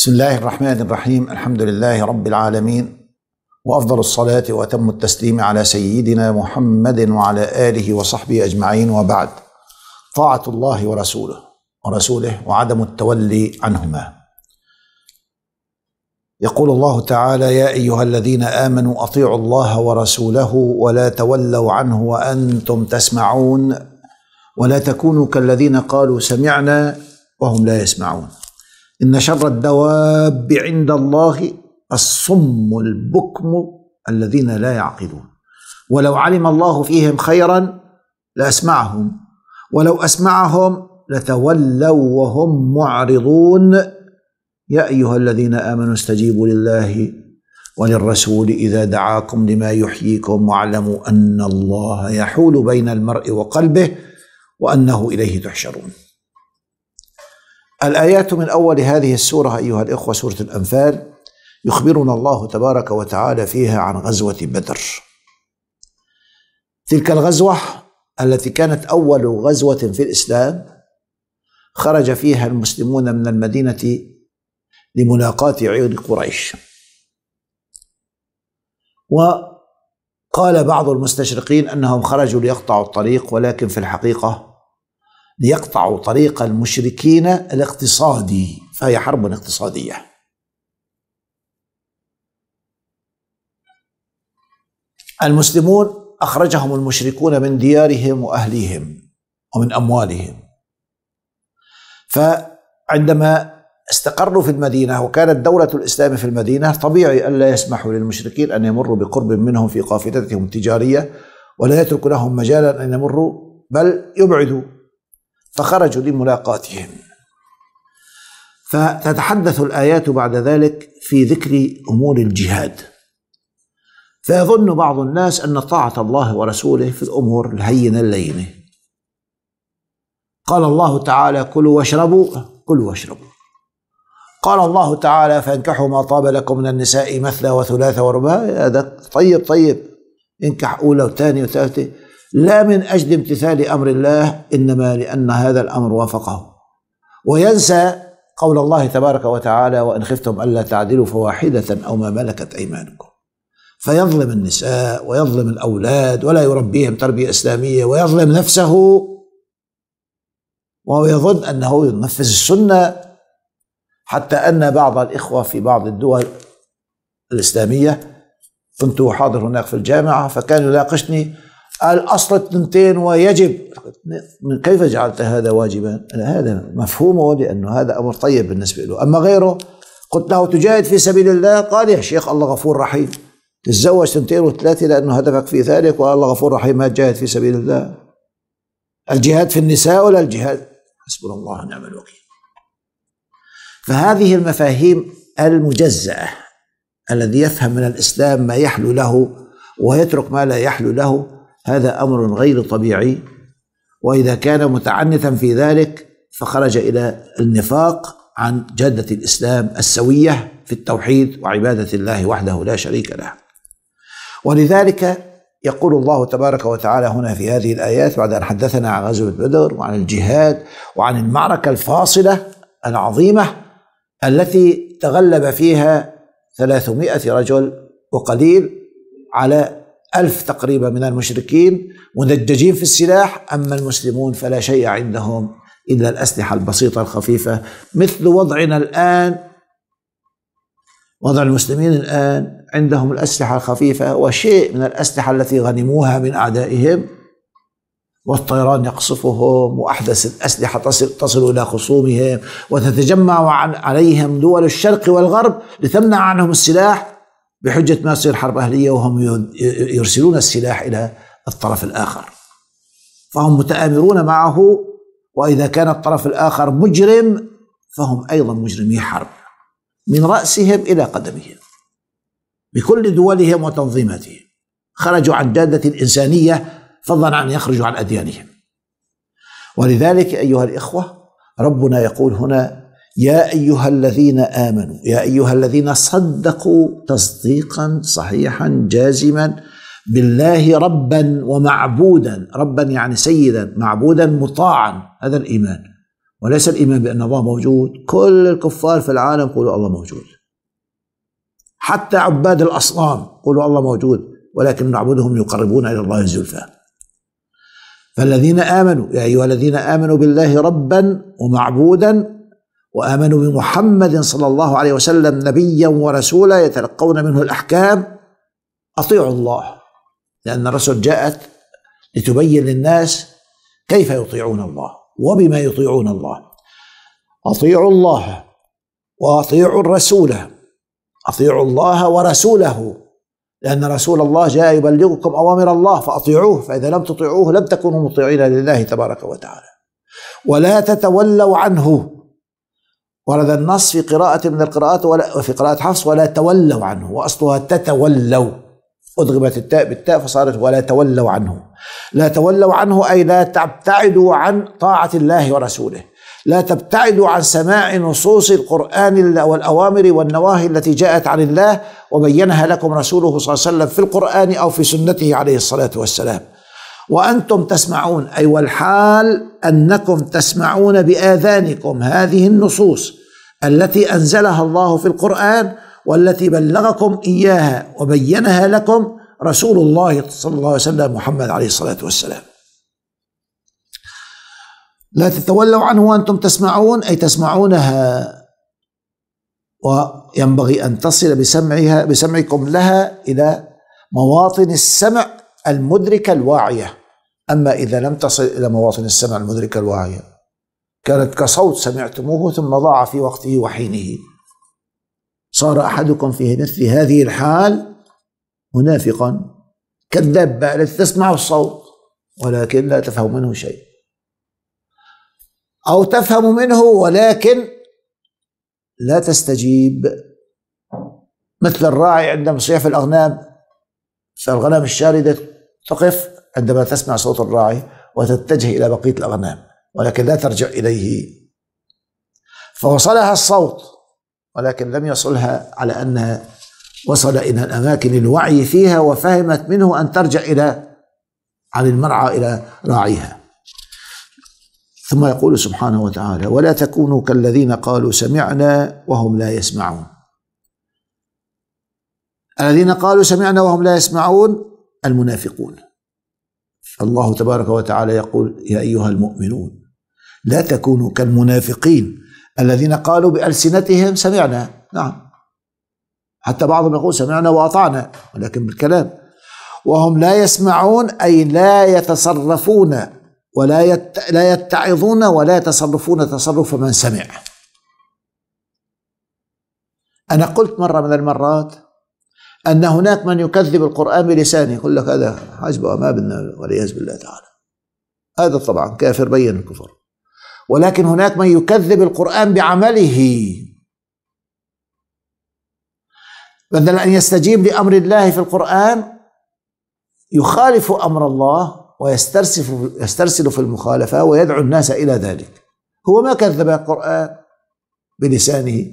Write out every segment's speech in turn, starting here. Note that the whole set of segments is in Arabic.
بسم الله الرحمن الرحيم الحمد لله رب العالمين وافضل الصلاه واتم التسليم على سيدنا محمد وعلى اله وصحبه اجمعين وبعد طاعه الله ورسوله ورسوله وعدم التولي عنهما يقول الله تعالى يا ايها الذين امنوا اطيعوا الله ورسوله ولا تولوا عنه وانتم تسمعون ولا تكونوا كالذين قالوا سمعنا وهم لا يسمعون إن شر الدواب عند الله الصم البكم الذين لا يعقلون ولو علم الله فيهم خيرا لأسمعهم ولو أسمعهم لتولوا وهم معرضون يا أيها الذين آمنوا استجيبوا لله وللرسول إذا دعاكم لما يحييكم واعلموا أن الله يحول بين المرء وقلبه وأنه إليه تحشرون الآيات من أول هذه السورة أيها الإخوة سورة الأنفال يخبرنا الله تبارك وتعالى فيها عن غزوة بدر تلك الغزوة التي كانت أول غزوة في الإسلام خرج فيها المسلمون من المدينة لملاقاة عيون قريش وقال بعض المستشرقين أنهم خرجوا ليقطعوا الطريق ولكن في الحقيقة ليقطعوا طريق المشركين الاقتصادي فهي حرب اقتصاديه المسلمون اخرجهم المشركون من ديارهم واهليهم ومن اموالهم فعندما استقروا في المدينه وكانت دوله الاسلام في المدينه طبيعي أن لا يسمحوا للمشركين ان يمروا بقرب منهم في قافلتهم التجاريه ولا يترك لهم مجالا ان يمروا بل يبعدوا فخرجوا لملاقاتهم فتتحدث الآيات بعد ذلك في ذكر أمور الجهاد فيظن بعض الناس أن طاعة الله ورسوله في الأمور الهينة اللينة قال الله تعالى كلوا واشربوا كلوا واشربوا قال الله تعالى فانكحوا ما طاب لكم من النساء مثلى وثلاث ورباع هذا طيب طيب انكح أولى وثانية وثالثة لا من أجل امتثال أمر الله إنما لأن هذا الأمر وافقه وينسى قول الله تبارك وتعالى وإن خفتم ألا تعدلوا فواحدة أو ما ملكت أيمانكم فيظلم النساء ويظلم الأولاد ولا يربيهم تربية إسلامية ويظلم نفسه وهو يظن أنه ينفذ السنة حتى أن بعض الإخوة في بعض الدول الإسلامية كنت حاضر هناك في الجامعة فكان يناقشني قال أصل الثنتين ويجب من كيف جعلت هذا واجبا هذا مفهومه لأنه هذا أمر طيب بالنسبة له أما غيره قلت له تجاهد في سبيل الله قال يا شيخ الله غفور رحيم تتزوج ثنتين وثلاثة لأنه هدفك في ذلك والله غفور رحيم ما تجاهد في سبيل الله الجهاد في النساء ولا الجهاد حسبنا الله ونعم الوكيل فهذه المفاهيم المجزأة الذي يفهم من الإسلام ما يحلو له ويترك ما لا يحلو له هذا امر غير طبيعي واذا كان متعنتا في ذلك فخرج الى النفاق عن جاده الاسلام السويه في التوحيد وعباده الله وحده لا شريك له ولذلك يقول الله تبارك وتعالى هنا في هذه الآيات بعد أن حدثنا عن غزوة بدر وعن الجهاد وعن المعركة الفاصلة العظيمة التي تغلب فيها 300 رجل وقليل على ألف تقريبا من المشركين مدججين في السلاح أما المسلمون فلا شيء عندهم إلا الأسلحة البسيطة الخفيفة مثل وضعنا الآن وضع المسلمين الآن عندهم الأسلحة الخفيفة وشيء من الأسلحة التي غنموها من أعدائهم والطيران يقصفهم وأحدث الأسلحة تصل, تصل إلى خصومهم وتتجمع عن عليهم دول الشرق والغرب لتمنع عنهم السلاح بحجة ما تصير حرب أهلية وهم يرسلون السلاح إلى الطرف الآخر فهم متآمرون معه وإذا كان الطرف الآخر مجرم فهم أيضا مجرمي حرب من رأسهم إلى قدمهم بكل دولهم وتنظيماتهم خرجوا عن جادة الإنسانية فضلا عن يخرجوا عن أديانهم ولذلك أيها الإخوة ربنا يقول هنا يا ايها الذين امنوا يا ايها الذين صدقوا تصديقا صحيحا جازما بالله ربا ومعبودا ربا يعني سيدا معبودا مطاعا هذا الايمان وليس الايمان بان الله موجود كل الكفار في العالم يقولوا الله موجود حتى عباد الاصنام يقولوا الله موجود ولكن نعبدهم يقربون الى الله زلفى فالذين امنوا يا ايها الذين امنوا بالله ربا ومعبودا وامنوا بمحمد صلى الله عليه وسلم نبيا ورسولا يتلقون منه الاحكام اطيعوا الله لان الرسل جاءت لتبين للناس كيف يطيعون الله وبما يطيعون الله اطيعوا الله واطيعوا الرسول اطيعوا الله ورسوله لان رسول الله جاء يبلغكم اوامر الله فاطيعوه فاذا لم تطيعوه لم تكونوا مطيعين لله تبارك وتعالى ولا تتولوا عنه ورد النص في قراءة من القراءات ولا وفي قراءة حفص ولا تولوا عنه وأصلها تتولوا أدغمت التاء بالتاء فصارت ولا تولوا عنه لا تولوا عنه أي لا تبتعدوا عن طاعة الله ورسوله لا تبتعدوا عن سماع نصوص القرآن والأوامر والنواهي التي جاءت عن الله وبينها لكم رسوله صلى الله عليه وسلم في القرآن أو في سنته عليه الصلاة والسلام وأنتم تسمعون أي والحال أنكم تسمعون بآذانكم هذه النصوص التي انزلها الله في القران والتي بلغكم اياها وبينها لكم رسول الله صلى الله عليه وسلم محمد عليه الصلاه والسلام. لا تتولوا عنه وانتم تسمعون اي تسمعونها وينبغي ان تصل بسمعها بسمعكم لها الى مواطن السمع المدركه الواعيه اما اذا لم تصل الى مواطن السمع المدركه الواعيه كانت كصوت سمعتموه ثم ضاع في وقته وحينه صار أحدكم في مثل هذه الحال منافقا كالدابة التي تسمع الصوت ولكن لا تفهم منه شيء أو تفهم منه ولكن لا تستجيب مثل الراعي عندما صياح في الأغنام فالغنم الشاردة تقف عندما تسمع صوت الراعي وتتجه إلى بقية الأغنام ولكن لا ترجع إليه فوصلها الصوت ولكن لم يصلها على أنها وصل إلى الأماكن الوعي فيها وفهمت منه أن ترجع إلى عن المرعى إلى راعيها ثم يقول سبحانه وتعالى ولا تكونوا كالذين قالوا سمعنا وهم لا يسمعون الذين قالوا سمعنا وهم لا يسمعون المنافقون الله تبارك وتعالى يقول يا أيها المؤمنون لا تكونوا كالمنافقين الذين قالوا بألسنتهم سمعنا نعم حتى بعضهم يقول سمعنا وأطعنا ولكن بالكلام وهم لا يسمعون أي لا يتصرفون ولا يت... لا يتعظون ولا يتصرفون تصرف من سمع أنا قلت مرة من المرات أن هناك من يكذب القرآن بلسانه يقول لك هذا حزب ما بدنا والعياذ بالله تعالى هذا طبعا كافر بين الكفر ولكن هناك من يكذب القرآن بعمله بدل أن يستجيب لأمر الله في القرآن يخالف أمر الله ويسترسل يسترسل في المخالفة ويدعو الناس إلى ذلك هو ما كذب القرآن بلسانه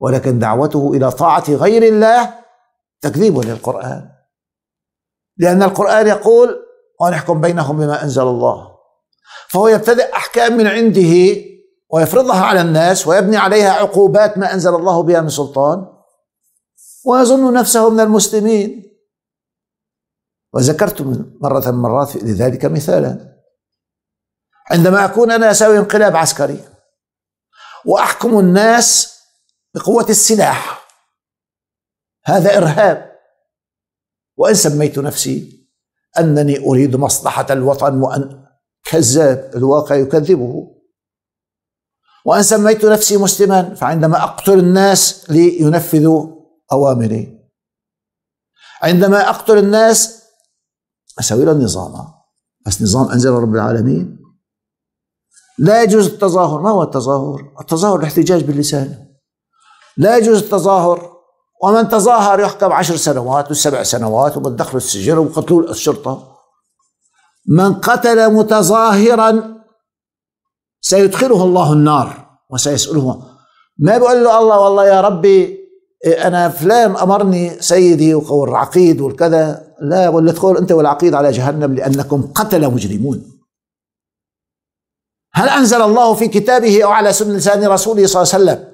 ولكن دعوته إلى طاعة غير الله تكذيب للقرآن لأن القرآن يقول ونحكم بينهم بما أنزل الله فهو يبتدئ أحكام من عنده ويفرضها على الناس ويبني عليها عقوبات ما أنزل الله بها من سلطان ويظن نفسه من المسلمين وذكرت مرة من مرات لذلك مثالا عندما أكون أنا أسوي انقلاب عسكري وأحكم الناس بقوة السلاح هذا إرهاب وإن سميت نفسي أنني أريد مصلحة الوطن وأن كذاب الواقع يكذبه وأن سميت نفسي مسلما فعندما أقتل الناس لينفذوا أوامري عندما أقتل الناس أسوي له نظام بس نظام أنزله رب العالمين لا يجوز التظاهر ما هو التظاهر؟ التظاهر الاحتجاج باللسان لا يجوز التظاهر ومن تظاهر يحكم عشر سنوات وسبع سنوات وبدخلوا السجن وقتلوا الشرطة من قتل متظاهرا سيدخله الله النار وسيسأله ما بيقول له الله والله يا ربي إيه، انا فلان امرني سيدي والعقيد والكذا لا ولا ادخل انت والعقيد على جهنم لانكم قتل مجرمون هل انزل الله في كتابه او على سنه لسان رسوله صلى الله عليه وسلم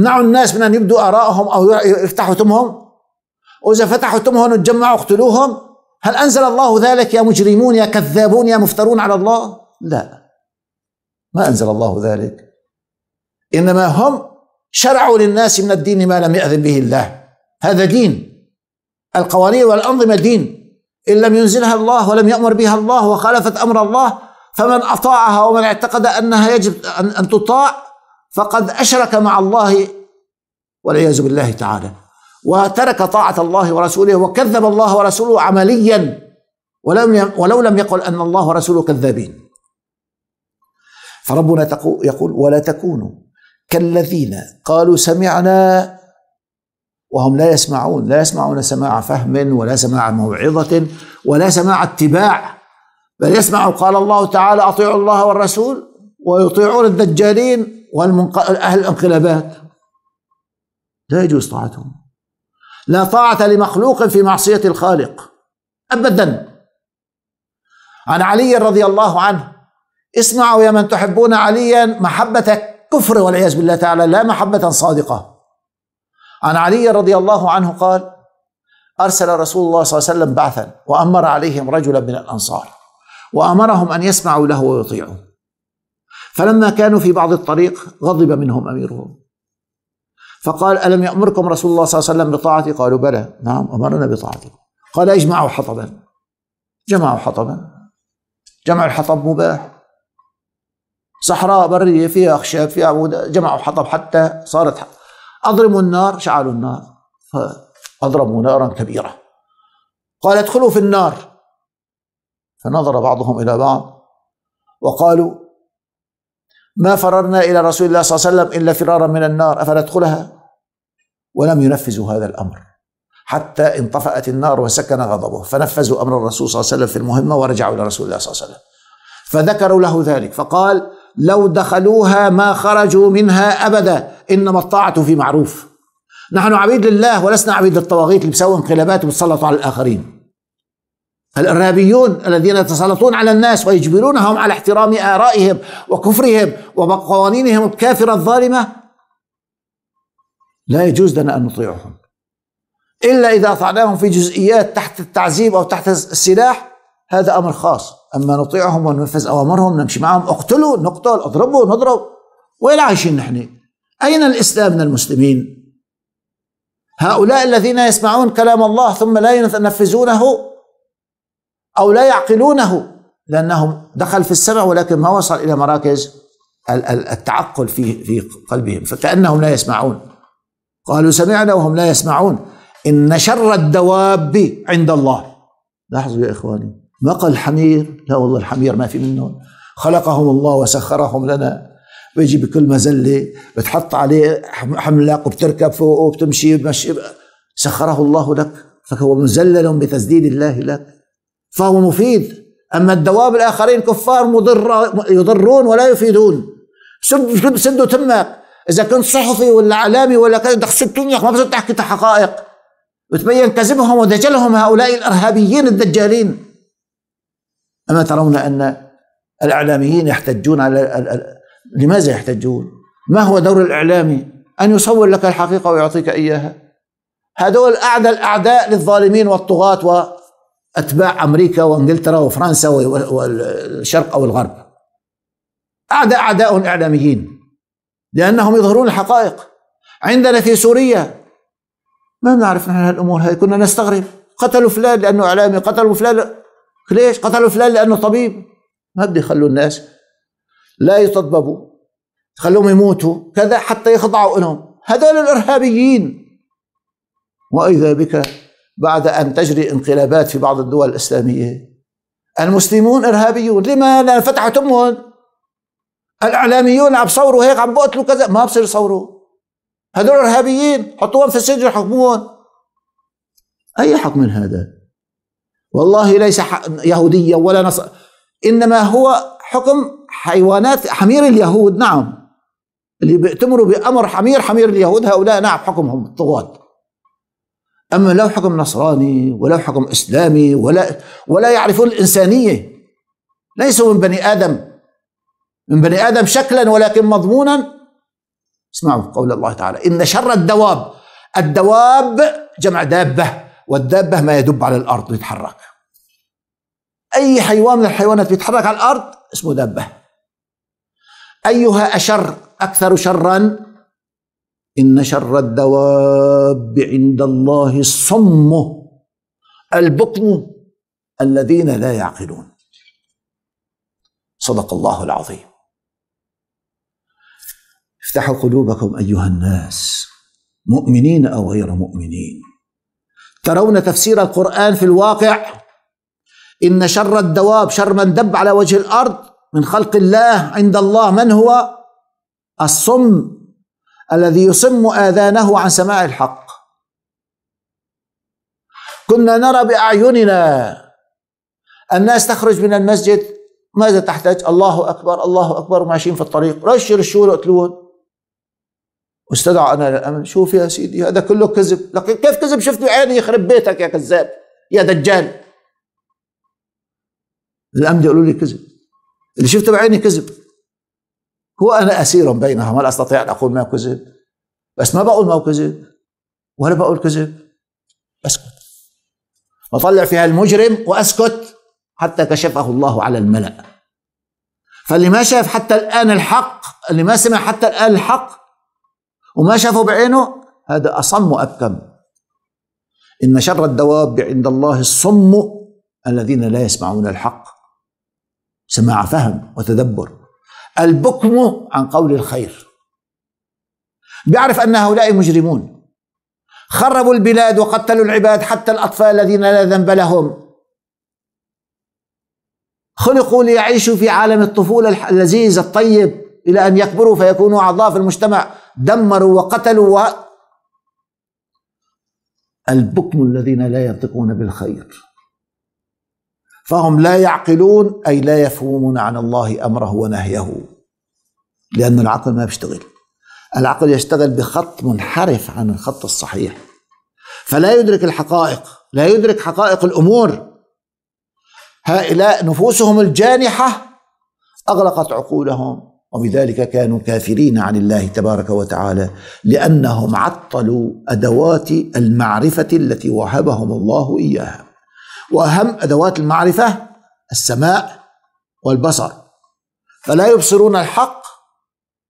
منعوا الناس من ان يبدوا ارائهم او يفتحوا تمهم واذا فتحوا تمهم وتجمعوا اقتلوهم هل أنزل الله ذلك يا مجرمون يا كذابون يا مفترون على الله لا ما أنزل الله ذلك إنما هم شرعوا للناس من الدين ما لم يأذن به الله هذا دين القوانين والأنظمة دين إن لم ينزلها الله ولم يأمر بها الله وخالفت أمر الله فمن أطاعها ومن اعتقد أنها يجب أن تطاع فقد أشرك مع الله والعياذ بالله تعالى وترك طاعة الله ورسوله وكذب الله ورسوله عمليا ولم ولو لم يقل أن الله ورسوله كذابين فربنا يقول ولا تكونوا كالذين قالوا سمعنا وهم لا يسمعون لا يسمعون سماع فهم ولا سماع موعظة ولا سماع اتباع بل يسمعوا قال الله تعالى أطيعوا الله والرسول ويطيعون الدجالين والمنق... أهل الانقلابات لا يجوز طاعتهم لا طاعة لمخلوق في معصية الخالق أبدا عن علي رضي الله عنه اسمعوا يا من تحبون عليا محبة كفر والعياذ بالله تعالى لا محبة صادقة عن علي رضي الله عنه قال أرسل رسول الله صلى الله عليه وسلم بعثا وأمر عليهم رجلا من الأنصار وأمرهم أن يسمعوا له ويطيعوه فلما كانوا في بعض الطريق غضب منهم أميرهم فقال ألم يأمركم رسول الله صلى الله عليه وسلم بطاعتي قالوا بلى نعم أمرنا بطاعتك قال اجمعوا حطبا جمعوا حطبا جمع الحطب مباح صحراء برية فيها أخشاب فيها عمود جمعوا حطب حتى صارت حطب. أضرموا النار شعلوا النار فأضرموا نارا كبيرة قال ادخلوا في النار فنظر بعضهم إلى بعض وقالوا ما فررنا إلى رسول الله صلى الله عليه وسلم إلا فرارا من النار أفندخلها ولم ينفذوا هذا الأمر حتى انطفأت النار وسكن غضبه فنفذوا أمر الرسول صلى الله عليه وسلم في المهمة ورجعوا إلى رسول الله صلى الله عليه وسلم فذكروا له ذلك فقال لو دخلوها ما خرجوا منها أبدا إنما الطاعة في معروف نحن عبيد لله ولسنا عبيد للطواغيت اللي بيسووا انقلابات وبتسلطوا على الآخرين الارهابيون الذين يتسلطون على الناس ويجبرونهم على احترام ارائهم وكفرهم وقوانينهم الكافره الظالمه لا يجوز لنا ان نطيعهم الا اذا اطعناهم في جزئيات تحت التعذيب او تحت السلاح هذا امر خاص اما نطيعهم وننفذ اوامرهم نمشي معهم اقتلوا نقتل اضربوا نضرب وين عايشين نحن؟ اين الاسلام من المسلمين؟ هؤلاء الذين يسمعون كلام الله ثم لا ينفذونه أو لا يعقلونه لأنهم دخل في السمع ولكن ما وصل إلى مراكز التعقل في في قلبهم فكأنهم لا يسمعون قالوا سمعنا وهم لا يسمعون إن شر الدواب عند الله لاحظوا يا إخواني ما قال الحمير لا والله الحمير ما في منهم خلقهم الله وسخرهم لنا بيجي بكل مزلة بتحط عليه حملاق وبتركب فوقه وبتمشي بمشي سخره الله لك فهو مزلل بتسديد الله لك فهو مفيد أما الدواب الآخرين كفار مضر يضرون ولا يفيدون سد سدوا تمك إذا كنت صحفي ولا إعلامي ولا كذا بدك سد تمك ما بصير تحكي حقائق وتبين كذبهم ودجلهم هؤلاء الإرهابيين الدجالين أما ترون أن الإعلاميين يحتجون على لماذا يحتجون؟ ما هو دور الإعلامي؟ أن يصور لك الحقيقة ويعطيك إياها هذول أعدى الأعداء للظالمين والطغاة أتباع أمريكا وإنجلترا وفرنسا والشرق أو الغرب أعداء أعداء إعلاميين لأنهم يظهرون الحقائق عندنا في سوريا ما نعرف نحن هالأمور هاي كنا نستغرب قتلوا فلان لأنه إعلامي قتلوا فلان ليش قتلوا فلان لأنه طبيب ما بدي يخلوا الناس لا يتطببوا خلوهم يموتوا كذا حتى يخضعوا لهم هذول الإرهابيين وإذا بك بعد أن تجري انقلابات في بعض الدول الإسلامية المسلمون إرهابيون لما لا فتحت أمهم الإعلاميون عم صوروا هيك عم بقتلوا كذا ما بصير يصوروا هدول إرهابيين حطوهم في السجن حكموهم أي حكم هذا والله ليس يهوديا ولا نصر إنما هو حكم حيوانات حمير اليهود نعم اللي بيأتمروا بأمر حمير حمير اليهود هؤلاء نعم حكمهم الطغاة أما لو حكم نصراني ولا حكم إسلامي ولا ولا يعرفون الإنسانية ليسوا من بني آدم من بني آدم شكلا ولكن مضمونا اسمعوا قول الله تعالى إن شر الدواب الدواب جمع دابة والدابة ما يدب على الأرض ويتحرك أي حيوان من الحيوانات بيتحرك على الأرض اسمه دابة أيها أشر أكثر شرا إن شر الدواب عند الله الصم البكم الذين لا يعقلون صدق الله العظيم افتحوا قلوبكم أيها الناس مؤمنين أو غير مؤمنين ترون تفسير القرآن في الواقع إن شر الدواب شر من دب على وجه الأرض من خلق الله عند الله من هو الصم الذي يصم آذانه عن سماع الحق كنا نرى بأعيننا الناس تخرج من المسجد ماذا تحتاج الله أكبر الله أكبر وماشيين في الطريق رشوا الشورى واستدعى أنا للأمن شوف يا سيدي هذا كله كذب لكن كيف كذب شفت بعيني يخرب بيتك يا كذاب يا دجال الأمن يقولوا لي كذب اللي شفته بعيني كذب هو أنا أسير بينهما لا أستطيع أن أقول ما كذب بس ما بقول ما كذب ولا بقول كذب أسكت بطلع فيها المجرم وأسكت حتى كشفه الله على الملأ فاللي ما شاف حتى الآن الحق اللي ما سمع حتى الآن الحق وما شافه بعينه هذا أصم وأبكم إن شر الدواب عند الله الصم الذين لا يسمعون الحق سماع فهم وتدبر البكم عن قول الخير بيعرف أن هؤلاء مجرمون خربوا البلاد وقتلوا العباد حتى الأطفال الذين لا ذنب لهم خلقوا ليعيشوا في عالم الطفولة اللذيذ الطيب إلى أن يكبروا فيكونوا أعضاء في المجتمع دمروا وقتلوا و... البكم الذين لا ينطقون بالخير فهم لا يعقلون أي لا يفهمون عن الله أمره ونهيه لأن العقل ما بيشتغل العقل يشتغل بخط منحرف عن الخط الصحيح فلا يدرك الحقائق لا يدرك حقائق الأمور هؤلاء نفوسهم الجانحة أغلقت عقولهم وبذلك كانوا كافرين عن الله تبارك وتعالى لأنهم عطلوا أدوات المعرفة التي وهبهم الله إياها وأهم أدوات المعرفة السماء والبصر فلا يبصرون الحق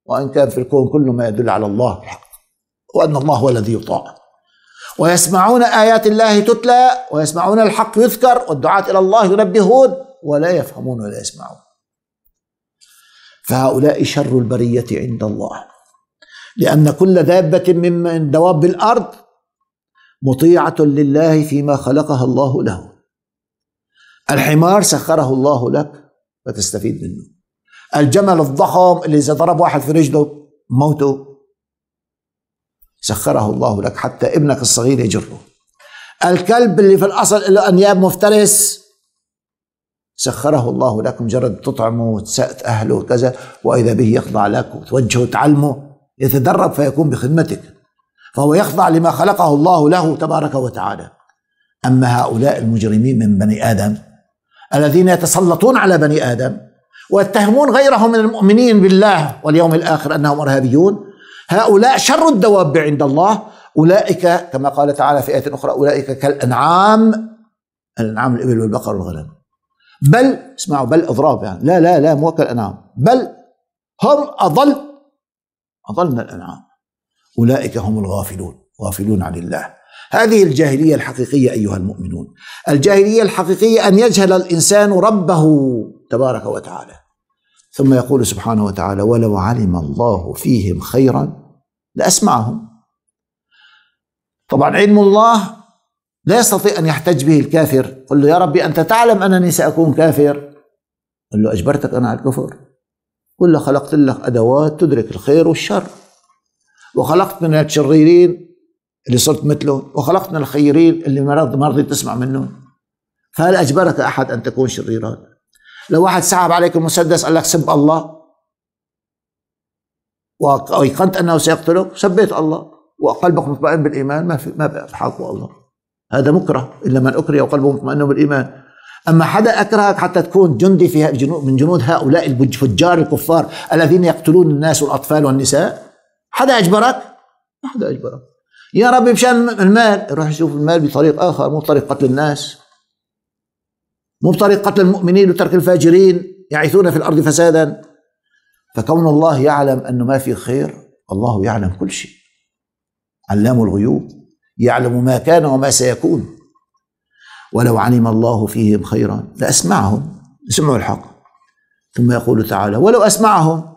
وإن كان في الكون كل ما يدل على الله الحق وأن الله هو الذي يطاع ويسمعون آيات الله تتلى ويسمعون الحق يذكر والدعاة إلى الله ينبهون ولا يفهمون ولا يسمعون فهؤلاء شر البرية عند الله لأن كل دابة من دواب الأرض مطيعة لله فيما خلقها الله له الحمار سخره الله لك فتستفيد منه الجمل الضخم اللي إذا ضرب واحد في رجله موته سخره الله لك حتى ابنك الصغير يجره الكلب اللي في الأصل له أنياب مفترس سخره الله لك مجرد تطعمه وتسأت أهله وكذا وإذا به يخضع لك وتوجهه وتعلمه يتدرب فيكون بخدمتك فهو يخضع لما خلقه الله له تبارك وتعالى أما هؤلاء المجرمين من بني آدم الذين يتسلطون على بني آدم ويتهمون غيرهم من المؤمنين بالله واليوم الآخر أنهم إرهابيون هؤلاء شر الدواب عند الله أولئك كما قال تعالى في آية أخرى أولئك كالأنعام الأنعام الإبل والبقر والغنم بل اسمعوا بل إضراب يعني لا لا لا مو كالأنعام بل هم أضل أضل من الأنعام أولئك هم الغافلون غافلون عن الله هذه الجاهلية الحقيقية أيها المؤمنون الجاهلية الحقيقية أن يجهل الإنسان ربه تبارك وتعالى ثم يقول سبحانه وتعالى ولو علم الله فيهم خيرا لأسمعهم طبعا علم الله لا يستطيع أن يحتج به الكافر قل له يا ربي أنت تعلم أنني سأكون كافر قل له أجبرتك أنا على الكفر قل له خلقت لك أدوات تدرك الخير والشر وخلقت من الشريرين اللي صرت مثله وخلقتنا الخيرين اللي مرض ما رضيت تسمع منه فهل أجبرك أحد أن تكون شريرا لو واحد سحب عليك المسدس قال لك سب الله وأيقنت أنه سيقتلك سبيت الله وقلبك مطمئن بالإيمان ما في ما بحقه الله هذا مكره إلا من أكره وقلبه مطمئن بالإيمان أما حدا أكرهك حتى تكون جندي في جنود من جنود هؤلاء الفجار الكفار الذين يقتلون الناس والأطفال والنساء حدا أجبرك؟ ما حدا أجبرك يا رب مشان المال روح يشوف المال بطريق اخر مو بطريق قتل الناس مو بطريق قتل المؤمنين وترك الفاجرين يعيثون في الارض فسادا فكون الله يعلم انه ما في خير الله يعلم كل شيء علام الغيوب يعلم ما كان وما سيكون ولو علم الله فيهم خيرا لاسمعهم سمعوا الحق ثم يقول تعالى ولو اسمعهم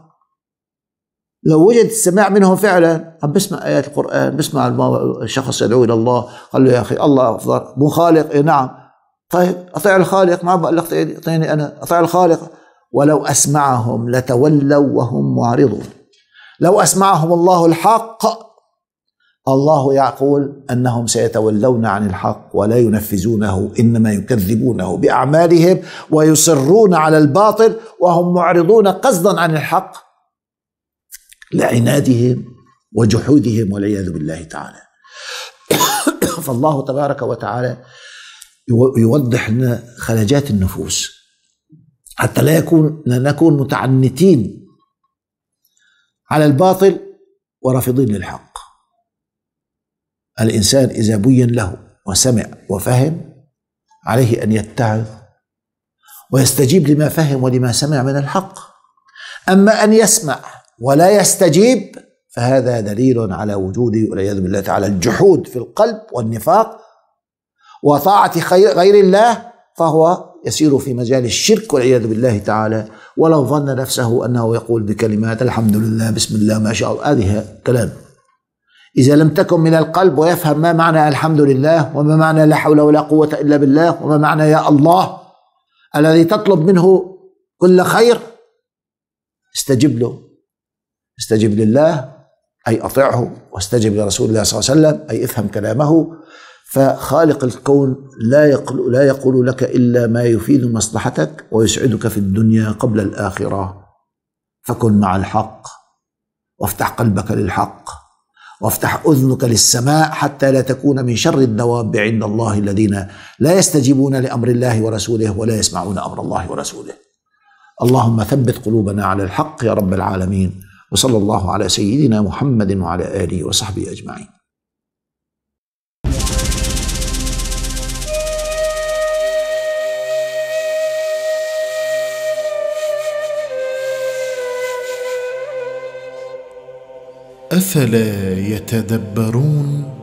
لو وجد السماع منهم فعلا عم بسمع ايات القران بسمع الشخص يدعو الى الله قال له يا اخي الله افضل مو خالق إيه نعم طيب اطيع الخالق ما بقول لك اعطيني انا اطيع الخالق ولو اسمعهم لتولوا وهم معرضون لو اسمعهم الله الحق الله يقول انهم سيتولون عن الحق ولا ينفذونه انما يكذبونه باعمالهم ويصرون على الباطل وهم معرضون قصدا عن الحق لعنادهم وجحودهم والعياذ بالله تعالى فالله تبارك وتعالى يوضح لنا خلجات النفوس حتى لا يكون لا نكون متعنتين على الباطل ورافضين للحق الانسان اذا بين له وسمع وفهم عليه ان يتعظ ويستجيب لما فهم ولما سمع من الحق اما ان يسمع ولا يستجيب فهذا دليل على وجود والعياذ بالله تعالى الجحود في القلب والنفاق وطاعة غير الله فهو يسير في مجال الشرك والعياذ بالله تعالى ولو ظن نفسه أنه يقول بكلمات الحمد لله بسم الله ما شاء الله هذه كلام إذا لم تكن من القلب ويفهم ما معنى الحمد لله وما معنى لا حول ولا قوة إلا بالله وما معنى يا الله الذي تطلب منه كل خير استجب له استجب لله أي أطعه واستجب لرسول الله صلى الله عليه وسلم أي افهم كلامه فخالق الكون لا يقول, لا يقول لك إلا ما يفيد مصلحتك ويسعدك في الدنيا قبل الآخرة فكن مع الحق وافتح قلبك للحق وافتح أذنك للسماء حتى لا تكون من شر الدواب عند الله الذين لا يستجيبون لأمر الله ورسوله ولا يسمعون أمر الله ورسوله اللهم ثبت قلوبنا على الحق يا رب العالمين وصلى الله على سيدنا محمد وعلى آله وصحبه أجمعين افلا يتدبرون